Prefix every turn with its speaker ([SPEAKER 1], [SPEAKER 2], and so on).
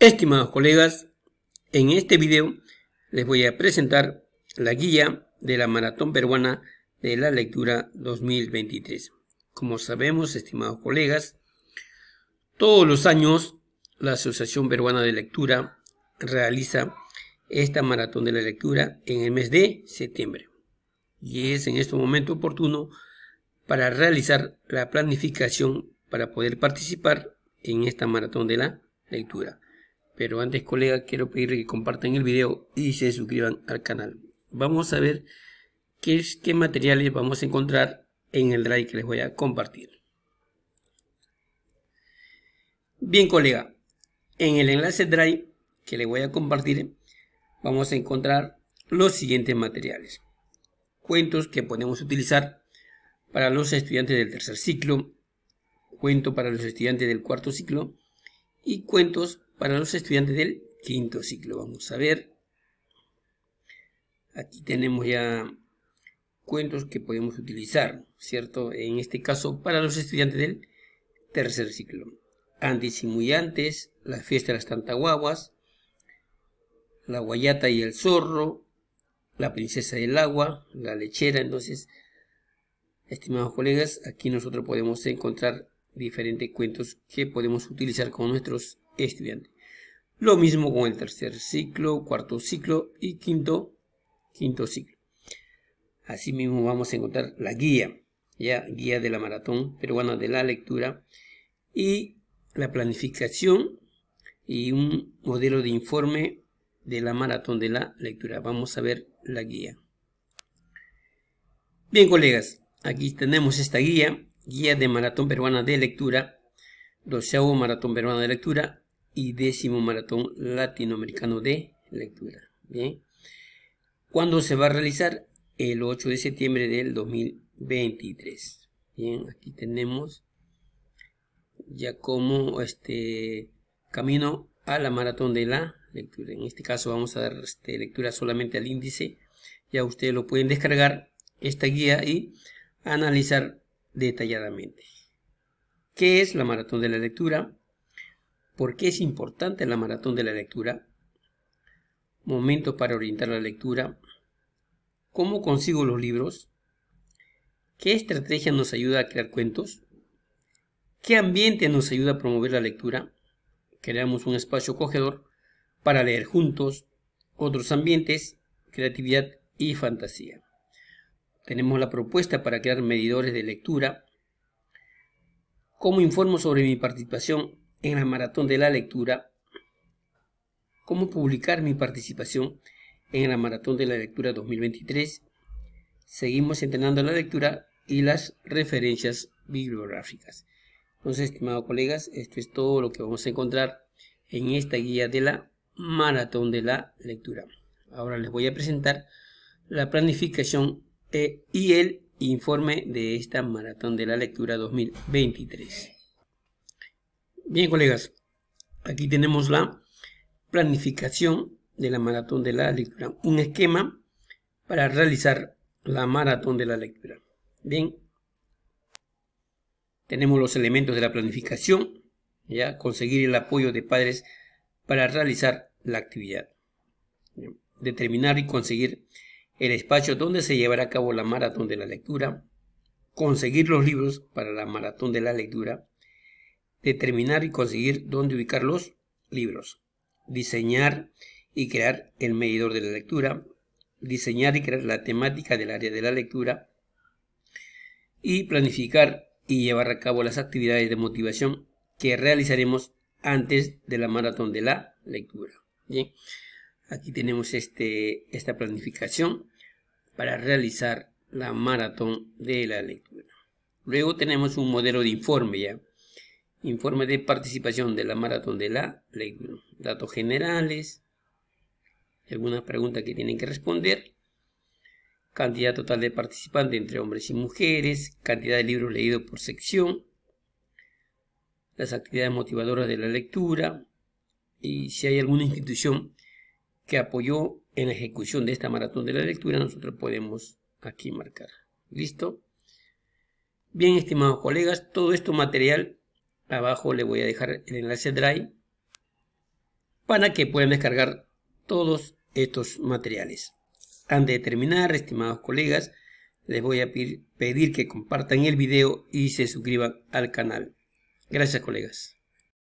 [SPEAKER 1] Estimados colegas, en este video les voy a presentar la guía de la Maratón Peruana de la Lectura 2023. Como sabemos, estimados colegas, todos los años la Asociación Peruana de Lectura realiza esta Maratón de la Lectura en el mes de septiembre. Y es en este momento oportuno para realizar la planificación para poder participar en esta Maratón de la Lectura. Pero antes, colega, quiero pedirle que compartan el video y se suscriban al canal. Vamos a ver qué, qué materiales vamos a encontrar en el drive que les voy a compartir. Bien, colega, en el enlace Drive que les voy a compartir, vamos a encontrar los siguientes materiales. Cuentos que podemos utilizar para los estudiantes del tercer ciclo, cuento para los estudiantes del cuarto ciclo y cuentos para los estudiantes del quinto ciclo. Vamos a ver. Aquí tenemos ya cuentos que podemos utilizar, ¿cierto? En este caso, para los estudiantes del tercer ciclo. Antes y muy antes, la fiesta de las tantaguaguas, la guayata y el zorro, la princesa del agua, la lechera. Entonces, estimados colegas, aquí nosotros podemos encontrar diferentes cuentos que podemos utilizar con nuestros estudiantes. Lo mismo con el tercer ciclo, cuarto ciclo y quinto, quinto ciclo. Asimismo vamos a encontrar la guía, ya guía de la maratón peruana de la lectura y la planificación y un modelo de informe de la maratón de la lectura. Vamos a ver la guía. Bien, colegas, aquí tenemos esta guía guía de maratón peruana de lectura, doceavo maratón peruana de lectura y décimo maratón latinoamericano de lectura. Bien. ¿Cuándo se va a realizar? El 8 de septiembre del 2023. Bien, aquí tenemos ya como este camino a la maratón de la lectura. En este caso vamos a dar este, lectura solamente al índice. Ya ustedes lo pueden descargar esta guía y analizar detalladamente. ¿Qué es la maratón de la lectura? ¿Por qué es importante la maratón de la lectura? Momento para orientar la lectura. ¿Cómo consigo los libros? ¿Qué estrategia nos ayuda a crear cuentos? ¿Qué ambiente nos ayuda a promover la lectura? Creamos un espacio acogedor para leer juntos, otros ambientes, creatividad y fantasía. Tenemos la propuesta para crear medidores de lectura. ¿Cómo informo sobre mi participación en la maratón de la lectura? ¿Cómo publicar mi participación en la maratón de la lectura 2023? Seguimos entrenando la lectura y las referencias bibliográficas. Entonces, estimados colegas, esto es todo lo que vamos a encontrar en esta guía de la maratón de la lectura. Ahora les voy a presentar la planificación eh, y el informe de esta maratón de la lectura 2023. Bien, colegas, aquí tenemos la planificación de la maratón de la lectura, un esquema para realizar la maratón de la lectura. Bien, tenemos los elementos de la planificación, ya conseguir el apoyo de padres para realizar la actividad, determinar y conseguir el espacio donde se llevará a cabo la maratón de la lectura, conseguir los libros para la maratón de la lectura, determinar y conseguir dónde ubicar los libros, diseñar y crear el medidor de la lectura, diseñar y crear la temática del área de la lectura y planificar y llevar a cabo las actividades de motivación que realizaremos antes de la maratón de la lectura. aquí tenemos este, esta planificación para realizar la maratón de la lectura. Luego tenemos un modelo de informe ya. Informe de participación de la maratón de la lectura. Datos generales, algunas preguntas que tienen que responder, cantidad total de participantes entre hombres y mujeres, cantidad de libros leídos por sección, las actividades motivadoras de la lectura y si hay alguna institución que apoyó en la ejecución de esta maratón de la lectura nosotros podemos aquí marcar. ¿Listo? Bien, estimados colegas, todo esto material, abajo le voy a dejar el enlace Drive para que puedan descargar todos estos materiales. Antes de terminar, estimados colegas, les voy a pedir que compartan el video y se suscriban al canal. Gracias, colegas.